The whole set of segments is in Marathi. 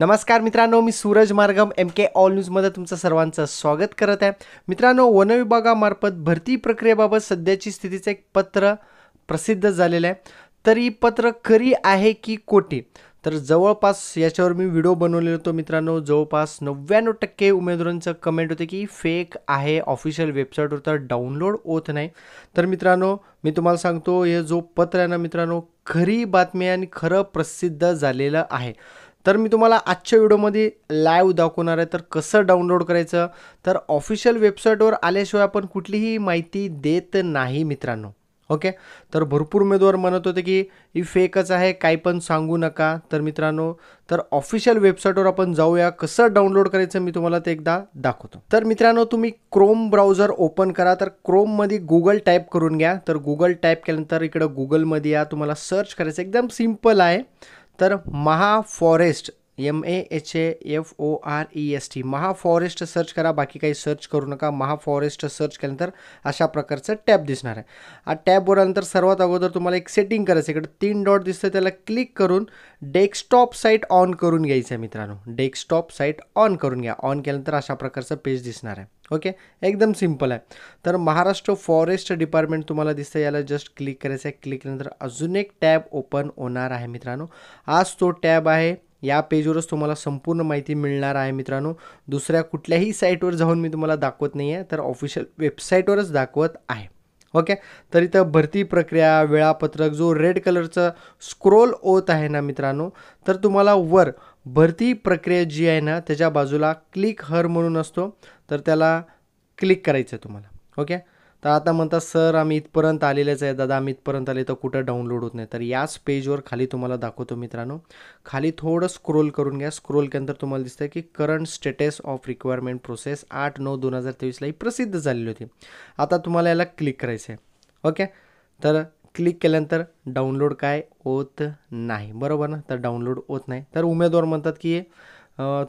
नमस्कार मित्रांनो मी Suraj Margam M K all न्यूजमध्ये तुमचं सर्वांचं स्वागत करत आहे मित्रांनो वनविभागामार्फत भरती प्रक्रियेबाबत सध्याची स्थितीचं एक पत्र प्रसिद्ध झालेलं आहे तर ही पत्र खरी आहे की कोटी तर जवळपास याच्यावर मी व्हिडिओ बनवलेला होतो मित्रांनो जवळपास नव्याण्णव टक्के उमेदवारांचं कमेंट होते की फेक आहे ऑफिशियल वेबसाईटवर तर डाउनलोड होत नाही तर मित्रांनो मी तुम्हाला सांगतो हे जो पत्र आहे ना मित्रांनो खरी बातमी आणि खरं प्रसिद्ध झालेलं आहे तर मी तुम्हाला आजच्या व्हिडिओमध्ये लाईव्ह दाखवणार आहे तर कसं डाउनलोड करायचं तर ऑफिशियल वेबसाईटवर आल्याशिवाय आपण कुठलीही माहिती देत नाही मित्रांनो ओके तर भरपूर उमेदवार म्हणत होते की ही फेकच आहे काही पण सांगू नका तर मित्रांनो तर ऑफिशियल वेबसाईटवर आपण जाऊया कसं डाउनलोड करायचं मी तुम्हाला ते एकदा दाखवतो तर मित्रांनो तुम्ही क्रोम ब्राउजर ओपन करा तर क्रोममध्ये गुगल टाईप करून घ्या तर गुगल टाईप केल्यानंतर इकडं गुगलमध्ये या तुम्हाला सर्च करायचं एकदम सिम्पल आहे तर Maha forest M A H A F O R E e S T Maha forest search करा बाकी काही सर्च करू नका महा फॉरेस्ट सर्च केल्यानंतर अशा प्रकारचं टॅब दिसणार आहे हा टॅबवर नंतर सर्वात अगोदर तुम्हाला एक सेटिंग करायचं इकडे तीन डॉट दिसतं त्याला क्लिक करून डेस्कटॉप साईट ऑन करून घ्यायचं आहे मित्रांनो डेस्कटॉप साईट ऑन करून घ्या ऑन केल्यानंतर अशा प्रकारचं पेज दिसणार आहे ओके एकदम सिम्पल आहे तर महाराष्ट्र फॉरेस्ट डिपार्टमेंट तुम्हाला दिसतं याला जस्ट क्लिक करायचं आहे क्लिक केल्यानंतर अजून एक टॅब ओपन होणार आहे मित्रांनो आज तो टॅब आहे या पेजवरच तुम्हाला संपूर्ण माहिती मिळणार आहे मित्रांनो दुसऱ्या कुठल्याही साईटवर जाऊन मी तुम्हाला दाखवत नाही आहे तर ऑफिशियल वेबसाईटवरच दाखवत आहे ओके तर इथं भरती प्रक्रिया वेळापत्रक जो रेड कलरचं स्क्रोल होत आहे ना मित्रांनो तर तुम्हाला वर भरती प्रक्रिया जी आहे ना त्याच्या बाजूला क्लिक हर म्हणून असतो तर त्याला क्लिक करायचं आहे तुम्हाला ओके तर आता म्हणतात सर आम्ही इथपर्यंत आलेलेच आहे दादा आम्ही इथपर्यंत आले तर कुठं डाउनलोड होत नाही तर याच पेजवर खाली तुम्हाला दाखवतो मित्रांनो खाली थोडं स्क्रोल करून घ्या स्क्रोल केल्यानंतर तुम्हाला दिसतं की current status of requirement process आठ नऊ दोन हजार तेवीसला ही प्रसिद्ध झालेली होती आता तुम्हाला याला क्लिक करायचं आहे ओके तर क्लिक केल्यानंतर डाउनलोड काय होत नाही बरोबर ना तर डाउनलोड होत नाही तर उमेदवार म्हणतात की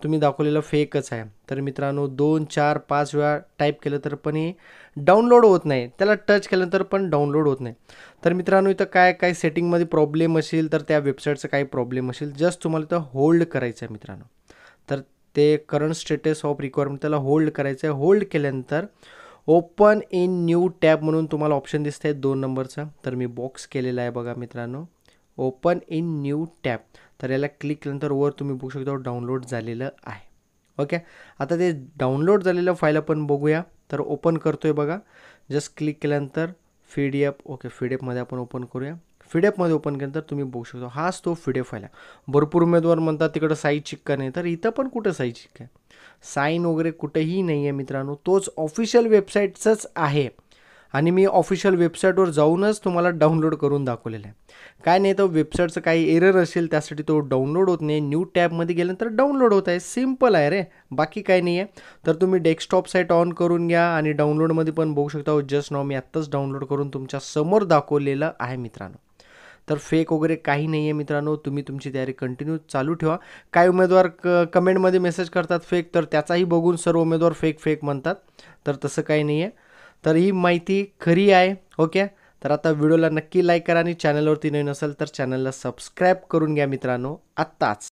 तुम्ही दाखवलेलं फेकच आहे तर मित्रांनो दोन चार पाच वेळा टाईप केलं तर पण हे डाउनलोड होत नाही त्याला टच केल्यानंतर पण डाउनलोड होत नाही तर मित्रांनो इथं काय काय सेटिंगमध्ये प्रॉब्लेम असेल तर त्या वेबसाईटचा काही प्रॉब्लेम असेल जस्ट तुम्हाला इथं होल्ड करायचं आहे मित्रांनो तर ते करंट स्टेटस ऑफ रिक्वायरमेंट त्याला होल्ड करायचं आहे होल्ड केल्यानंतर ओपन इन न्यू टॅब म्हणून तुम्हाला ऑप्शन दिसत आहे दोन नंबरचा तर मी बॉक्स केलेला आहे बघा मित्रांनो ओपन इन न्यू टॅब तर याला क्लिक केल्यानंतर वर तुम्ही बघू शकता डाउनलोड झालेलं आहे ओके आता ते डाउनलोड झालेलं फाईल आपण बघूया तर ओपन करतो आहे बघा जस्ट क्लिक केल्यानंतर फीडएप ओके फीडएपमध्ये आपण ओपन करूया फिडेपमध्ये ओपन केल्यानंतर तुम्ही बघू शकता हाच तो फिडेफ आहे भरपूर उमेदवार म्हणतात तिकडं साई चिक्का नाही तर इथं पण कुठं साई चिक्का साईन वगैरे कुठेही नाही आहे मित्रांनो तोच ऑफिशियल वेबसाईटचंच आहे आणि मी ऑफिशियल वेबसाईटवर जाऊनच तुम्हाला डाउनलोड करून दाखवलेलं आहे काय नाही तर वेबसाईटचं काही एरर असेल त्यासाठी तो डाउनलोड होत नाही न्यू टॅबमध्ये गेल्यानंतर डाउनलोड होत आहे सिम्पल आहे रे बाकी काय नाही आहे तर तुम्ही डेस्कटॉप साईट ऑन करून घ्या आणि डाउनलोडमध्ये पण बघू शकता जस्ट हो, नाव मी आत्ताच डाउनलोड करून तुमच्या समोर दाखवलेलं आहे मित्रांनो तर फेक वगैरे काही नाही आहे मित्रांनो तुम्ही तुमची तयारी कंटिन्यू चालू ठेवा काही उमेदवार क कमेंटमध्ये मेसेज करतात फेक तर त्याचाही बघून सर्व उमेदवार फेक फेक म्हणतात तर तसं काही नाही आहे तर ही माहिती खरी आहे ओके तर आता व्हिडिओला नक्की लाईक करा आणि चॅनलवरती नवीन नसेल तर चॅनलला सबस्क्राईब करून घ्या मित्रांनो आत्ताच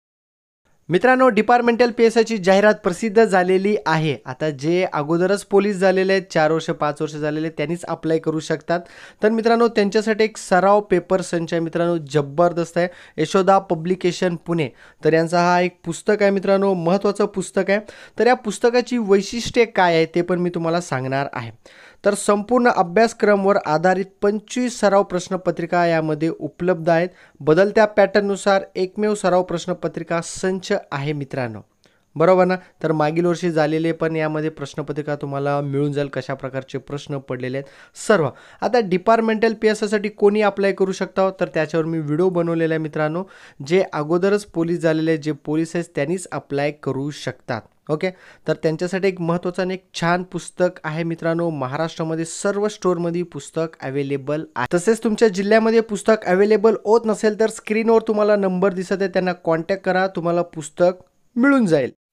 मित्रांनो डिपार्टमेंटल पी एस जाहिरात प्रसिद्ध झालेली आहे आता जे अगोदरच पोलीस झालेले आहेत चार वर्ष पाच वर्ष झालेले त्यांनीच अप्लाय करू शकतात तर मित्रांनो त्यांच्यासाठी एक सराव पेपर संच आहे मित्रांनो जबरदस्त आहे यशोदा पब्लिकेशन पुणे तर यांचा हा एक पुस्तक आहे मित्रांनो महत्त्वाचं पुस्तक आहे तर या पुस्तकाची वैशिष्ट्ये काय आहे ते पण मी तुम्हाला सांगणार आहे तर संपूर्ण अभ्यासक्रमवर आधारित पंचवीस सराव प्रश्नपत्रिका यामध्ये उपलब्ध आहेत बदलत्या पॅटर्ननुसार एकमेव सराव प्रश्नपत्रिका संच आहे मित्रांनो बरोबर ना तर मागील वर्षी झालेले पण यामध्ये प्रश्नपत्रिका तुम्हाला मिळून जाईल कशा प्रकारचे प्रश्न पडलेले आहेत सर्व आता डिपार्टमेंटल पी एस एसाठी कोणी अप्लाय करू शकता तर त्याच्यावर मी व्हिडिओ बनवलेला आहे मित्रांनो जे अगोदरच पोलीस झालेले जे पोलीस आहेत त्यांनीच अप्लाय करू शकतात ओके तर त्यांच्यासाठी एक महत्त्वाचं आणि एक छान पुस्तक आहे मित्रांनो महाराष्ट्रामध्ये सर्व स्टोअरमध्ये पुस्तक अवेलेबल आहे तसेच तुमच्या जिल्ह्यामध्ये पुस्तक अवेलेबल होत नसेल तर स्क्रीनवर तुम्हाला नंबर दिसत आहे त्यांना कॉन्टॅक्ट करा तुम्हाला पुस्तक मिळून जाईल